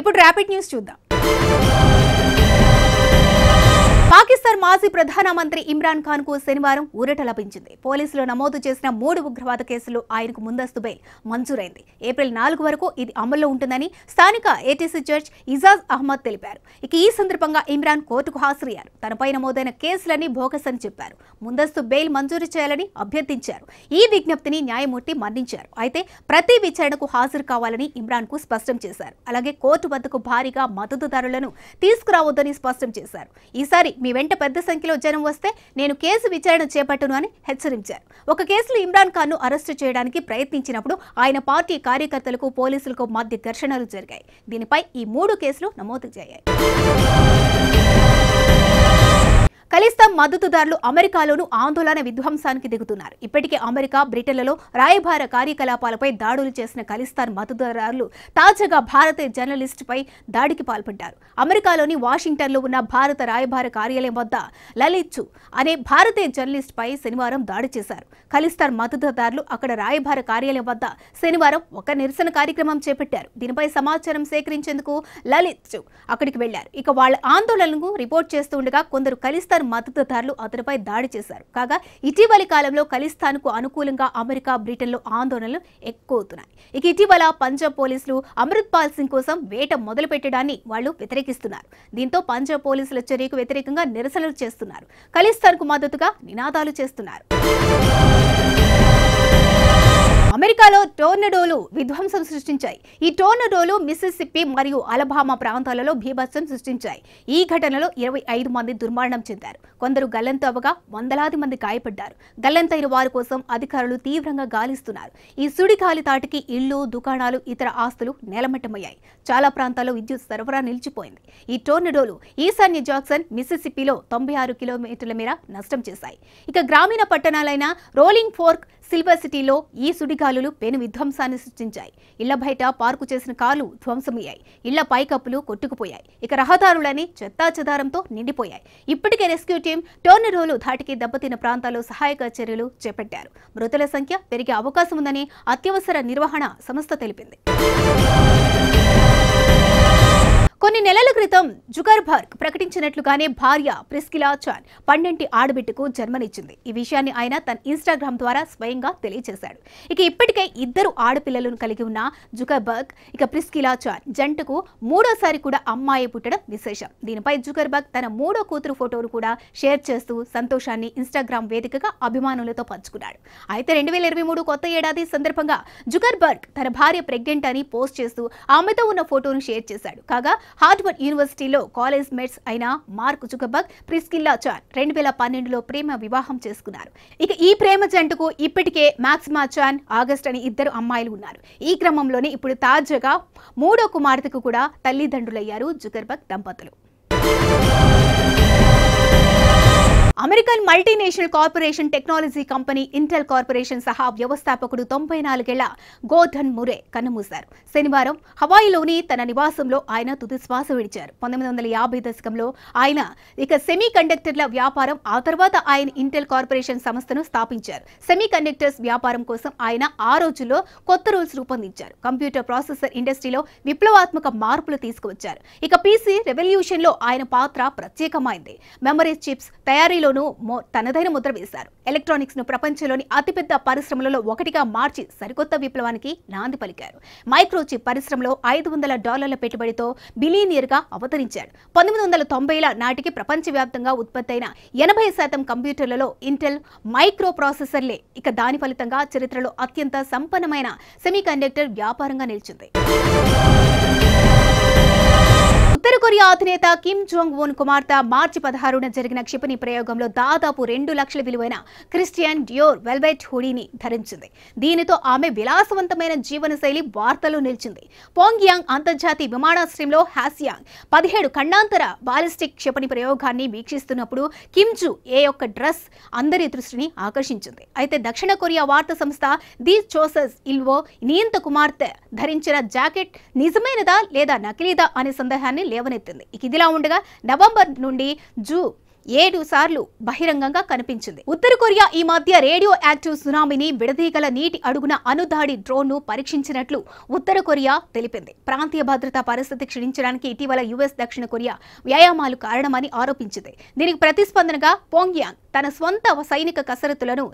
ఇప్పుడు rapid news చూద్దాం పాకిస్తాన్ మాజీ ప్రధానమంత్రి ఇమ్రాన్ ఖాన్ కు శనివారం ఊరట లభించింది పోలీసులు నమోదు చేసిన మూడు ఉగ్రవాద కేసులు ఆయనకు ముందస్తు బెయిల్ మంజూరైంది ఏప్రిల్ నాలుగు వరకు ఇది అమల్లో ఉంటుందని స్థానిక ఏటీసీ జడ్జ్ ఇజాజ్ అహ్మద్ తెలిపారు ఇక ఈ సందర్భంగా ఇమ్రాన్ కోర్టుకు హాజరయ్యారు తనపై నమోదైన కేసులన్నీ భోగస్ అని చెప్పారు ముందస్తు బెయిల్ మంజూరు చేయాలని అభ్యర్థించారు ఈ విజ్ఞప్తిని న్యాయమూర్తి మన్నించారు అయితే ప్రతి విచారణకు హాజరు కావాలని ఇమ్రాన్ కు స్పష్టం చేశారు అలాగే కోర్టు వద్దకు భారీగా మద్దతుదారులను తీసుకురావద్దని స్పష్టం చేశారు ఈసారి మీ వెంట పెద్ద సంఖ్యలో జనం వస్తే నేను కేసు విచారణ చేపట్టును అని హెచ్చరించారు ఒక కేసులో ఇమ్రాన్ ఖాన్ను అరెస్టు చేయడానికి ప్రయత్నించినప్పుడు ఆయన పార్టీ కార్యకర్తలకు పోలీసులకు మధ్య ఘర్షణలు జరిగాయి దీనిపై ఈ మూడు కేసులు నమోదు చేయాయి మద్దతుదారులు అమెరికాలోనూ ఆందోళన విధ్వంసానికి దిగుతున్నారు ఇప్పటికే అమెరికా బ్రిటన్లలో రాయబార కార్యకలాపాలపై దాడులు చేసిన ఖలిస్తాన్ మద్దతుదారులు తాజాగా భారత జర్నలిస్టుపై దాడికి పాల్పడ్డారు అమెరికాలోని వాషింగ్టన్లో ఉన్న భారత రాయభార కార్యాలయం వద్ద లలిచ్చు అనే భారతీయ జర్నలిస్టుపై శనివారం దాడి చేశారు ఖలిస్తాన్ మద్దతుదారులు అక్కడ రాయబార కార్యాలయం వద్ద శనివారం ఒక నిరసన కార్యక్రమం చేపట్టారు దీనిపై సమాచారం సేకరించేందుకు లలిత్ అక్కడికి వెళ్లారు ఇక వాళ్ళ ఆందోళనకు రిపోర్ట్ చేస్తూ ఉండగా కొందరు ఖలిస్తాన్ మద్దతు మద్దతుదారులు అతనిపై దాడి చేశారు కాగా ఇటీవలి కాలంలో కు అనుకూలంగా అమెరికా బ్రిటన్లో ఆందోళనలు ఎక్కువవుతున్నాయి ఇక ఇటీవల పంజాబ్ పోలీసులు అమృత్పాల్ సింగ్ కోసం వేట మొదలుపెట్టడాన్ని వాళ్ళు వ్యతిరేకిస్తున్నారు దీంతో పంజాబ్ పోలీసుల చర్యకు వ్యతిరేకంగా నిరసనలు చేస్తున్నారు కు మద్దతుగా నినాదాలు చేస్తున్నారు అమెరికాలో టోర్నడోలు విధ్వంసం సృష్టించాయి ఈ టోర్నడోలు మిస్సిసిప్పి మరియు అలబామా ప్రాంతాలలో భీభత్సం సృష్టించాయి ఈ ఘటనలో ఇరవై ఐదు మంది దుర్మరణం చెందారు కొందరు గల్లంతు అవగా వందలాది మంది గాయపడ్డారు గల్లంతైన వారి కోసం అధికారులు తీవ్రంగా గాలిస్తున్నారు ఈ సుడి గాలి తాటికి ఇళ్లు దుకాణాలు ఇతర ఆస్తులు నేలమట్టమయ్యాయి చాలా ప్రాంతాల్లో విద్యుత్ సరఫరా నిలిచిపోయింది ఈ టోర్నడోలు ఈశాన్య జాక్సన్ మిసిసిప్పిలో తొంభై ఆరు కిలోమీటర్ల మేర నష్టం చేశాయి ఇక గ్రామీణ పట్టణాలైన రోలింగ్ ఫోర్క్ సిల్వర్ సిటీలో ఈ సుడిగాలి కాలులు పెను విధ్వంసాన్ని సృష్టించాయి ఇళ్ల బయట పార్కు చేసిన కాలు ధ్వంసమయ్యాయి ఇళ్ల పైకప్పులు కొట్టుకుపోయాయి ఇక రహదారులని చెత్తాచెదారంతో నిండిపోయాయి ఇప్పటికే రెస్క్యూ టీం టోర్నడోలు ధాటికి దెబ్బతిన్న ప్రాంతాల్లో సహాయక చర్యలు చేపట్టారు మృతుల సంఖ్య పెరిగే అవకాశం ఉందని అత్యవసర నిర్వహణ సంస్థ తెలిపింది కొన్ని నెలల క్రితం జుకర్బర్గ్ ప్రకటించినట్లుగానే భార్య ప్రిస్కిలా చాన్ పన్నెంటి ఆడబిడ్డకు జన్మనిచ్చింది ఈ విషయాన్ని ఆయన తన ఇన్స్టాగ్రామ్ ద్వారా స్వయంగా తెలియజేశాడు ఇక ఇప్పటికే ఇద్దరు ఆడపిల్లలను కలిగి ఉన్న జుకర్బర్గ్ ఇక ప్రిస్కిలా చాన్ జంటకు మూడోసారి కూడా అమ్మాయి పుట్టడం విశేషం దీనిపై జుకర్బర్గ్ తన మూడో కూతురు ఫోటోను కూడా షేర్ చేస్తూ సంతోషాన్ని ఇన్స్టాగ్రామ్ వేదికగా అభిమానులతో పంచుకున్నాడు అయితే రెండు వేల ఇరవై మూడు కొత్త ఏడాది సందర్భంగా జుకర్బర్గ్ తన భార్య ప్రెగ్నెంట్ అని పోస్ట్ చేస్తూ ఆమెతో ఉన్న ఫోటోను షేర్ చేశాడు కాగా హార్డ్వర్డ్ యూనివర్సిటీలో కాలేజ్ మేట్స్ అయిన మార్క్ జుగబగ్ ప్రిస్కిల్లా చాన్ రెండు వేల పన్నెండులో ప్రేమ వివాహం చేసుకున్నారు ఇక ఈ ప్రేమ జంటకు ఇప్పటికే మాక్సిమా చాన్ ఆగస్ట్ అని ఇద్దరు అమ్మాయిలు ఉన్నారు ఈ క్రమంలోనే ఇప్పుడు తాజాగా మూడో కుమార్తెకు కూడా తల్లిదండ్రులయ్యారు జుగర్బగ్ దంపతులు American multinational corporation technology company Intel corporation సహా వ్యవస్థాపకుడు తొంభై నాలుగేళ్ల గోధన్ మురే కన్నుమూశారు శనివారం హవాయిలోని తన నివాసంలో ఆయన తుదిశ్వాస విడిచారు పంతొమ్మిది వందల యాభై దశకంలో ఆయన ఇక సెమీ కండక్టర్ల వ్యాపారం ఆ తర్వాత ఆయన ఇంటెల్ కార్పొరేషన్ సంస్థను స్థాపించారు సెమీ కండక్టర్స్ వ్యాపారం కోసం ఆయన ఆ రోజుల్లో కొత్త రూల్స్ రూపొందించారు కంప్యూటర్ ప్రాసెసర్ ఇండస్ట్రీలో విప్లవాత్మక మార్పులు తీసుకువచ్చారు ఇక పీసీ రెవల్యూషన్ లో ఆయన పాత్ర ప్రత్యేకమైంది మెమరీ చిప్స్ తయారీ కంపెనీలోనూ తనదైన ముద్ర వేశారు ఎలక్ట్రానిక్స్ ను ప్రపంచంలోని అతిపెద్ద పరిశ్రమలలో ఒకటిగా మార్చి సరికొత్త విప్లవానికి నాంది పలికారు మైక్రోచిప్ పరిశ్రమలో ఐదు వందల డాలర్ల పెట్టుబడితో బిలీనియర్ గా అవతరించాడు పంతొమ్మిది వందల తొంభైల నాటికి ప్రపంచవ్యాప్తంగా ఉత్పత్తి అయిన ఎనభై శాతం కంప్యూటర్లలో ఇంటెల్ మైక్రో ప్రాసెసర్లే ఇక దాని ఫలితంగా చరిత్రలో అత్యంత సంపన్నమైన సెమీకండక్టర్ వ్యాపారంగా నిలిచింది ఉత్తర కొరియా అధినేత కిమ్ జోంగ్ ఓన్ కుమార్తె మార్చి పదహారున జరిగిన క్షిపణి ప్రయోగంలో దాదాపు రెండు లక్షల విలువైన క్రిస్టియన్ డియోర్ వెల్వెట్ హుడీని ధరించింది దీనితో ఆమె విలాసవంతమైన జీవనశైలి వార్తలో నిలిచింది పోంగ్యాంగ్ అంతర్జాతీయ విమానాశ్రయంలో హాసియాంగ్ పదిహేడు ఖండాంతర బాలిస్టిక్ క్షిపణి ప్రయోగాన్ని వీక్షిస్తున్నప్పుడు కిమ్ కిమ్జు ఏ యొక్క డ్రెస్ అందరి దృష్టిని ఆకర్షించింది అయితే దక్షిణ కొరియా వార్తా సంస్థ ది చోసస్ ఇల్వో నియంత కుమార్తె ధరించిన జాకెట్ నిజమైనదా లేదా నకిలీదా అనే సందేహాన్ని లేవనెత్తింది ఇదిలా ఉండగా నవంబర్ నుండి జూ ఏడు సార్లు బహిరంగంగా కనిపించింది ఉత్తర కొరియా ఈ మధ్య రేడియో యాక్టివ్ సునామీని విడదీగల నీటి అడుగున అనుదాడి ను పరీక్షించినట్లు ఉత్తర కొరియా తెలిపింది ప్రాంతీయ భద్రతా పరిస్థితి క్షీణించడానికి ఇటీవల యుఎస్ దక్షిణ కొరియా వ్యాయామాలు కారణమని ఆరోపించింది దీనికి ప్రతిస్పందనగా పోంగ్యాంగ్ తన స్వంత సైనిక కసరత్తులను